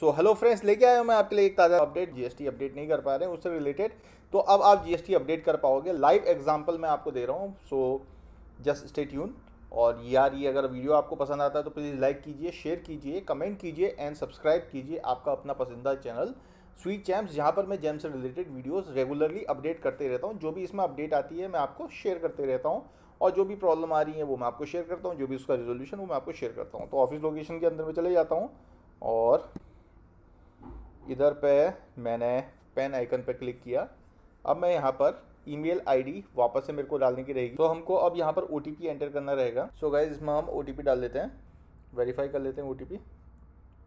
so hello friends लेके आया हूँ मैं आपके लिए एक ताज़ा अपडेट जीएसटी अपडेट नहीं कर पा रहे हैं उससे रिलेटेड तो अब आप जीएसटी अपडेट कर पाओगे लाइव एग्जांपल मैं आपको दे रहा हूँ सो जस्ट स्टे ट्यून और यार ये अगर वीडियो आपको पसंद आता है तो प्लीज़ लाइक कीजिए शेयर कीजिए कमेंट कीजिए एंड सब्सक्राइब कीजिए आपका अपना पसंदीदा चैनल स्वीट चैम्स जहाँ पर मैं जैम से रिलेटेड वीडियोस रेगुलरली अपडेट करते रहता हूँ जो भी इसमें अपडेट आती है मैं आपको शेयर करते रहता हूँ और जो भी प्रॉब्लम आ रही है वो मैं आपको शेयर करता हूँ जो भी उसका रिजोल्यूशन वो मैं आपको शेयर करता हूँ तो ऑफिस लोकेशन के अंदर में चले जाता हूँ और इधर पे मैंने पेन आइकन पे क्लिक किया अब मैं यहाँ पर ईमेल आईडी वापस से मेरे को डालने की रहेगी तो हमको अब यहाँ पर ओ एंटर करना रहेगा सो गाइज इसमें हम ओ डाल देते हैं वेरीफाई कर लेते हैं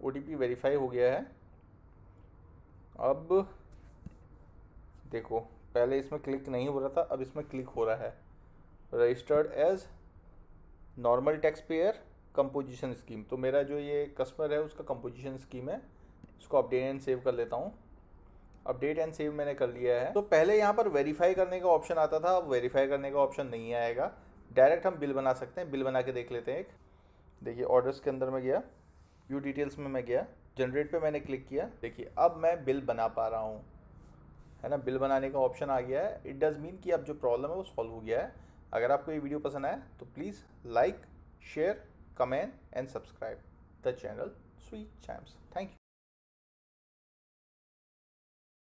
ओ टी वेरीफाई हो गया है अब देखो पहले इसमें क्लिक नहीं हो रहा था अब इसमें क्लिक हो रहा है registered as normal tax payer composition scheme तो मेरा जो ये कस्टमर है उसका कंपोजिशन स्कीम है इसको अपडेट एंड सेव कर लेता हूँ अपडेट एंड सेव मैंने कर लिया है तो पहले यहाँ पर वेरीफाई करने का ऑप्शन आता था अब वेरीफाई करने का ऑप्शन नहीं आएगा डायरेक्ट हम बिल बना सकते हैं बिल बना के देख लेते हैं एक देखिए ऑर्डर्स के अंदर में गया यू डिटेल्स में मैं गया जनरेट पे मैंने क्लिक किया देखिए अब मैं बिल बना पा रहा हूँ है ना बिल बनाने का ऑप्शन आ गया है इट डज़ मीन कि अब जो प्रॉब्लम है वो सॉल्व हो गया है अगर आपको ये वीडियो पसंद आए तो please like share comment and subscribe the channel sweet champs thank you